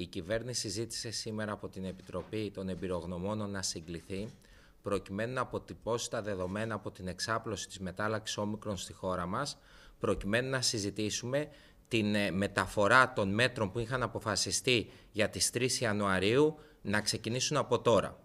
Η κυβέρνηση ζήτησε σήμερα από την Επιτροπή των Εμπειρογνωμόνων να συγκληθεί προκειμένου να αποτυπώσει τα δεδομένα από την εξάπλωση της μετάλλαξης όμικρων στη χώρα μας, προκειμένου να συζητήσουμε την ε, μεταφορά των μέτρων που είχαν αποφασιστεί για τις 3 Ιανουαρίου να ξεκινήσουν από τώρα.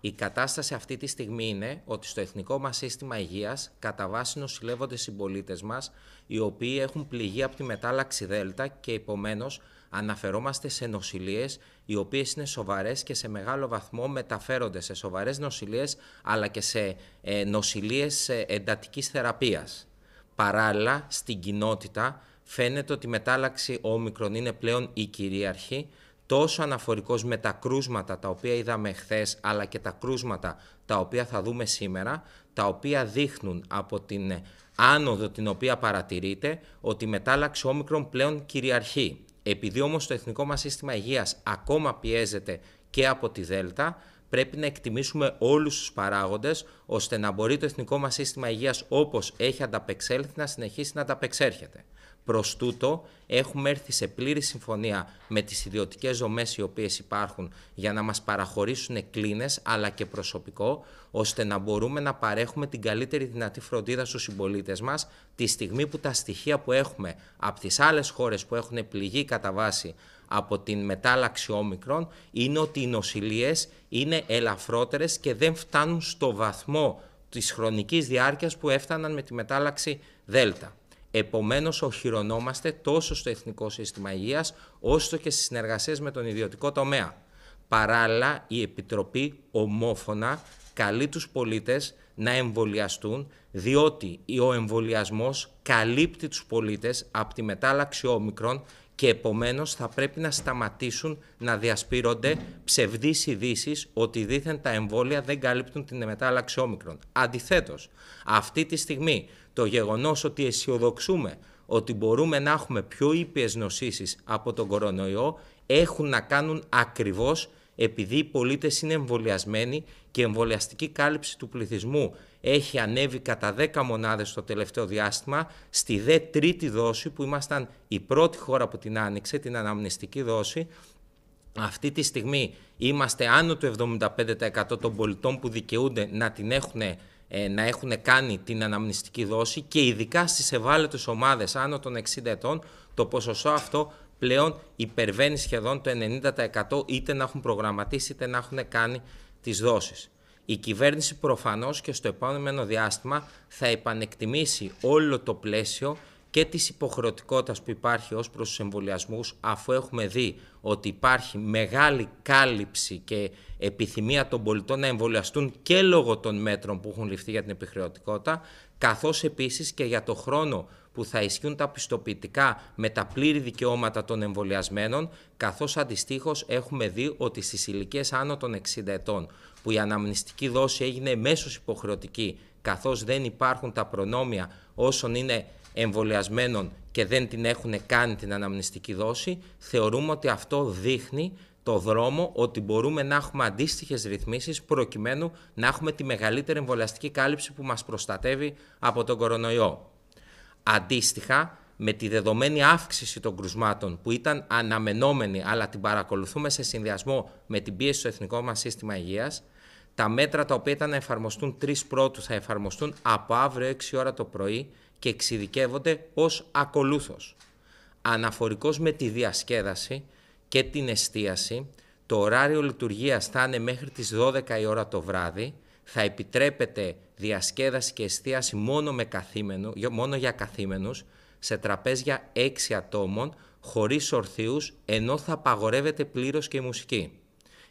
Η κατάσταση αυτή τη στιγμή είναι ότι στο εθνικό μας σύστημα υγείας κατά βάση νοσηλεύονται συμπολίτες μας οι οποίοι έχουν πληγεί από τη μετάλλαξη Δέλτα και επομένως αναφερόμαστε σε νοσηλίες, οι οποίες είναι σοβαρές και σε μεγάλο βαθμό μεταφέρονται σε σοβαρές νοσηλίες, αλλά και σε ε, νοσηλίες εντατική εντατικής θεραπείας. Παράλληλα, στην κοινότητα φαίνεται ότι η μετάλλαξη όμικρον είναι πλέον η κυρίαρχη τόσο αναφορικός με τα κρούσματα τα οποία είδαμε χθες, αλλά και τα κρούσματα τα οποία θα δούμε σήμερα, τα οποία δείχνουν από την άνοδο την οποία παρατηρείται ότι η μετάλλαξη όμικρον πλέον κυριαρχεί. Επειδή όμως το εθνικό μας σύστημα υγείας ακόμα πιέζεται και από τη Δέλτα, πρέπει να εκτιμήσουμε όλους τους παράγοντες, ώστε να μπορεί το εθνικό μας σύστημα υγείας όπως έχει ανταπεξέλθει να συνεχίσει να ανταπεξέρχεται. Προς τούτο, έχουμε έρθει σε πλήρη συμφωνία με τις ιδιωτικές δομές οι οποίες υπάρχουν για να μας παραχωρήσουν κλίνες αλλά και προσωπικό, ώστε να μπορούμε να παρέχουμε την καλύτερη δυνατή φροντίδα στους συμπολίτες μας τη στιγμή που τα στοιχεία που έχουμε από τις άλλες χώρες που έχουν πληγεί κατά βάση από την μετάλλαξη όμικρων είναι ότι οι νοσηλίες είναι ελαφρότερες και δεν φτάνουν στο βαθμό της χρονικής διάρκειας που έφταναν με τη μετάλλαξη δέλτα. Επομένως, οχυρωνόμαστε τόσο στο Εθνικό Σύστημα Υγείας, όσο και στις συνεργασίες με τον ιδιωτικό τομέα. Παράλληλα, η Επιτροπή ομόφωνα καλεί τους πολίτες να εμβολιαστούν, διότι ο εμβολιασμός καλύπτει τους πολίτες από τη μετάλλαξη όμικρων και επομένως θα πρέπει να σταματήσουν να διασπείρονται ψευδείς ειδήσεις ότι δήθεν τα εμβόλια δεν καλύπτουν την μετάλλαξη όμικρων. Αντιθέτως, αυτή τη στιγμή το γεγονός ότι αισιοδοξούμε ότι μπορούμε να έχουμε πιο ήπιες νοσήσεις από τον κορονοϊό έχουν να κάνουν ακριβώς επειδή οι πολίτες είναι εμβολιασμένοι και η εμβολιαστική κάλυψη του πληθυσμού έχει ανέβει κατά 10 μονάδες το τελευταίο διάστημα στη δε τρίτη δόση που ήμασταν η πρώτη χώρα που την άνοιξε, την αναμνηστική δόση. Αυτή τη στιγμή είμαστε άνω του 75% των πολιτών που δικαιούνται να την έχουν ε, να έχουν κάνει την αναμνηστική δόση και ειδικά στις ευάλωτες ομάδες άνω των 60 ετών το ποσοστό αυτό πλέον υπερβαίνει σχεδόν το 90% είτε να έχουν προγραμματίσει είτε να έχουν κάνει τις δόσεις. Η κυβέρνηση προφανώς και στο επόμενο διάστημα θα επανεκτιμήσει όλο το πλαίσιο και της υποχρεωτικότητας που υπάρχει ως προς τους εμβολιασμούς αφού έχουμε δει ότι υπάρχει μεγάλη κάλυψη και επιθυμία των πολιτών να εμβολιαστούν και λόγω των μέτρων που έχουν ληφθεί για την επιχρεωτικότητα καθώς επίσης και για το χρόνο που θα ισχύουν τα πιστοποιητικά με τα πλήρη δικαιώματα των εμβολιασμένων, καθώς αντιστοιχώ, έχουμε δει ότι στις ηλικίες άνω των 60 ετών, που η αναμνηστική δόση έγινε μέσως υποχρεωτική, καθώς δεν υπάρχουν τα προνόμια όσων είναι εμβολιασμένων και δεν την έχουν κάνει την αναμνηστική δόση, θεωρούμε ότι αυτό δείχνει το δρόμο ότι μπορούμε να έχουμε αντίστοιχες ρυθμίσεις προκειμένου να έχουμε τη μεγαλύτερη εμβολιαστική κάλυψη που μας προστατεύει από τον κορονοϊό. Αντίστοιχα, με τη δεδομένη αύξηση των κρουσμάτων που ήταν αναμενόμενη αλλά την παρακολουθούμε σε συνδυασμό με την πίεση στο εθνικό μας σύστημα υγείας, τα μέτρα τα οποία ήταν να εφαρμοστούν 3 πρώτους θα εφαρμοστούν από αύριο 6 ώρα το πρωί και εξειδικεύονται ως ακολούθως. Αναφορικός με τη διασκέδαση και την εστίαση, το ωράριο λειτουργίας θα είναι μέχρι τις 12 η ώρα το βράδυ, θα επιτρέπεται διασκέδαση και εστίαση μόνο, με καθήμενο, μόνο για καθήμενους, σε τραπέζια 6 ατόμων, χωρίς ορθίους, ενώ θα απαγορεύεται πλήρως και η μουσική.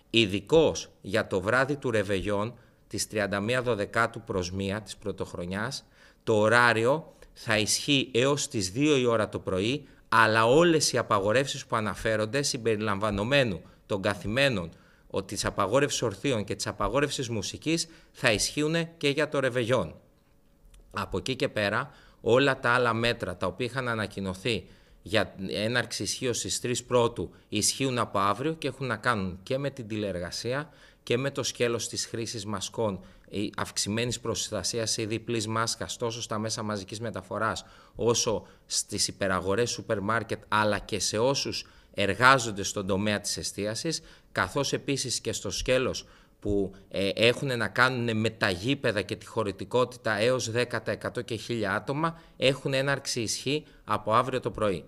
Ειδικώς για το βράδυ του Ρεβεγιόν, της 31 Δωδεκάτου προς 1 της Πρωτοχρονιάς, το ωράριο θα ισχύει έως τις 2 η ώρα το πρωί, αλλά όλες οι απαγορεύσεις που αναφέρονται συμπεριλαμβανομένου των καθημένων ότι απαγόρευση ορθείων και της απαγόρευσης μουσικής θα ισχύουν και για το ρεβεγιόν. Από εκεί και πέρα όλα τα άλλα μέτρα τα οποία είχαν ανακοινωθεί για έναρξη ισχύω στις 3 πρώτου ισχύουν από αύριο και έχουν να κάνουν και με την τηλεργασία και με το σκέλος της χρήσης μασκών, η αυξημένης προστασίας ή διπλής μάσκας τόσο στα μέσα μαζικής μεταφοράς όσο στις υπεραγορές σούπερ μάρκετ αλλά και σε όσους εργάζονται στον τομέα της εστίασης καθώς επίσης και στο σκέλος που ε, έχουν να κάνουν με τα γήπεδα και τη χωρητικότητα έως 10% και 1000 άτομα έχουν έναρξη ισχύ από αύριο το πρωί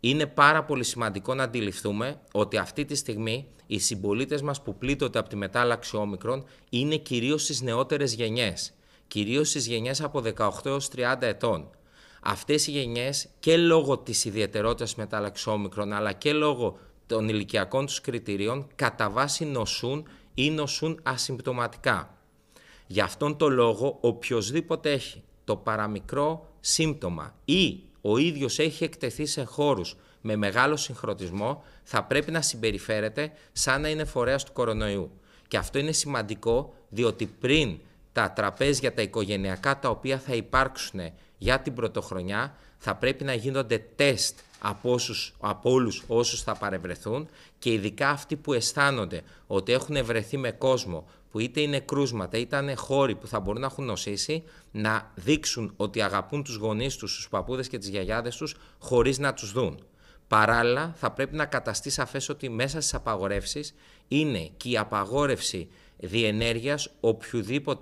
είναι πάρα πολύ σημαντικό να αντιληφθούμε ότι αυτή τη στιγμή οι συμπολίτες μας που πλήττονται από τη μετάλλαξη όμικρον είναι κυρίως στις νεότερες γενιές. Κυρίως στις γενιές από 18 έω 30 ετών. Αυτές οι γενιές και λόγω της ιδιαιτερότητας μετάλλαξης όμικρον αλλά και λόγω των ηλικιακών τους κριτηρίων κατά βάση νοσούν ή νοσούν ασυμπτωματικά. Γι' αυτόν τον λόγο οποιοδήποτε έχει το παραμικρό σύμπτωμα ή ο ίδιος έχει εκτεθεί σε χώρους με μεγάλο συγχρονισμό, θα πρέπει να συμπεριφέρεται σαν να είναι φορέας του κορονοϊού. Και αυτό είναι σημαντικό, διότι πριν τα τραπέζια τα οικογενειακά τα οποία θα υπάρξουν για την πρωτοχρονιά, θα πρέπει να γίνονται τεστ από, όσους, από όλους όσους θα παρευρεθούν και ειδικά αυτοί που αισθάνονται ότι έχουν βρεθεί με κόσμο που είτε είναι κρούσματα είτε είναι χώροι που θα μπορούν να έχουν νοσήσει να δείξουν ότι αγαπούν τους γονείς τους, τους παππούδες και τις γιαγιάδες τους χωρίς να τους δουν. Παράλληλα θα πρέπει να καταστείς σαφές ότι μέσα στις απαγορεύσεις είναι και η απαγόρευση διενέργειας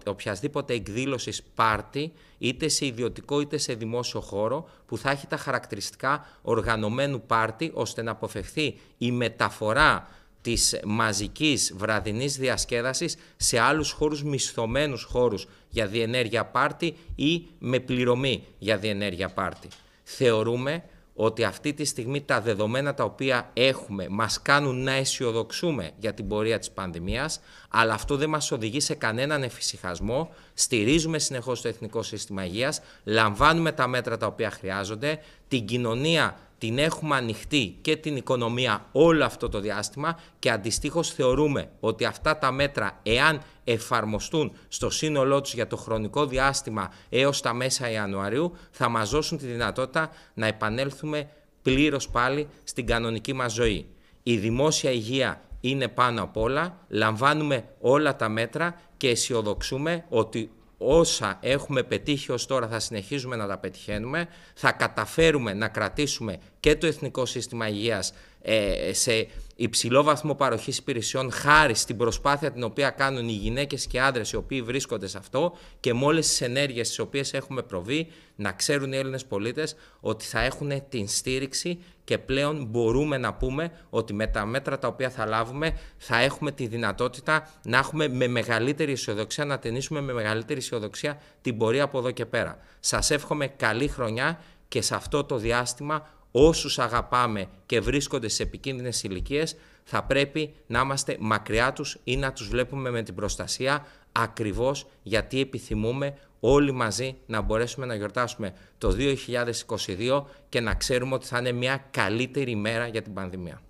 οποιασδήποτε εκδήλωσης πάρτι είτε σε ιδιωτικό είτε σε δημόσιο χώρο που θα έχει τα χαρακτηριστικά οργανωμένου πάρτι ώστε να αποφευθεί η μεταφορά της μαζικής βραδινής διασκέδασης σε άλλους χώρους, μισθωμένους χώρους για διενέργεια πάρτι ή με πληρωμή για διενέργεια πάρτι. Θεωρούμε ότι αυτή τη στιγμή τα δεδομένα τα οποία έχουμε μας κάνουν να αισιοδοξούμε για την πορεία της πανδημίας, αλλά αυτό δεν μας οδηγεί σε κανέναν εφησυχασμό. Στηρίζουμε συνεχώς το Εθνικό Σύστημα Υγείας, λαμβάνουμε τα μέτρα τα οποία χρειάζονται, την κοινωνία την έχουμε ανοιχτή και την οικονομία όλο αυτό το διάστημα και αντιστοιχώ θεωρούμε ότι αυτά τα μέτρα εάν εφαρμοστούν στο σύνολό τους για το χρονικό διάστημα έως τα μέσα Ιανουαρίου θα μας δώσουν τη δυνατότητα να επανέλθουμε πλήρως πάλι στην κανονική μας ζωή. Η δημόσια υγεία είναι πάνω απ' όλα, λαμβάνουμε όλα τα μέτρα και αισιοδοξούμε ότι όσα έχουμε πετύχει ως τώρα θα συνεχίζουμε να τα πετυχαίνουμε, θα καταφέρουμε να κρατήσουμε και το Εθνικό Σύστημα Υγείας ε, σε υψηλό βαθμό παροχής υπηρεσιών χάρη στην προσπάθεια την οποία κάνουν οι γυναίκες και άντρες οι οποίοι βρίσκονται σε αυτό και με όλε τις ενέργειες τις οποίες έχουμε προβεί, να ξέρουν οι Έλληνες πολίτες ότι θα έχουν την στήριξη και πλέον μπορούμε να πούμε ότι με τα μέτρα τα οποία θα λάβουμε θα έχουμε τη δυνατότητα να έχουμε με μεγαλύτερη αισιοδοξία να ταινίσουμε με μεγαλύτερη αισιοδοξία την πορεία από εδώ και πέρα. Σας εύχομαι καλή χρονιά και σε αυτό το διάστημα όσους αγαπάμε και βρίσκονται σε επικίνδυνες ηλικίες, θα πρέπει να είμαστε μακριά τους ή να τους βλέπουμε με την προστασία ακριβώς γιατί επιθυμούμε όλοι μαζί να μπορέσουμε να γιορτάσουμε το 2022 και να ξέρουμε ότι θα είναι μια καλύτερη μέρα για την πανδημία.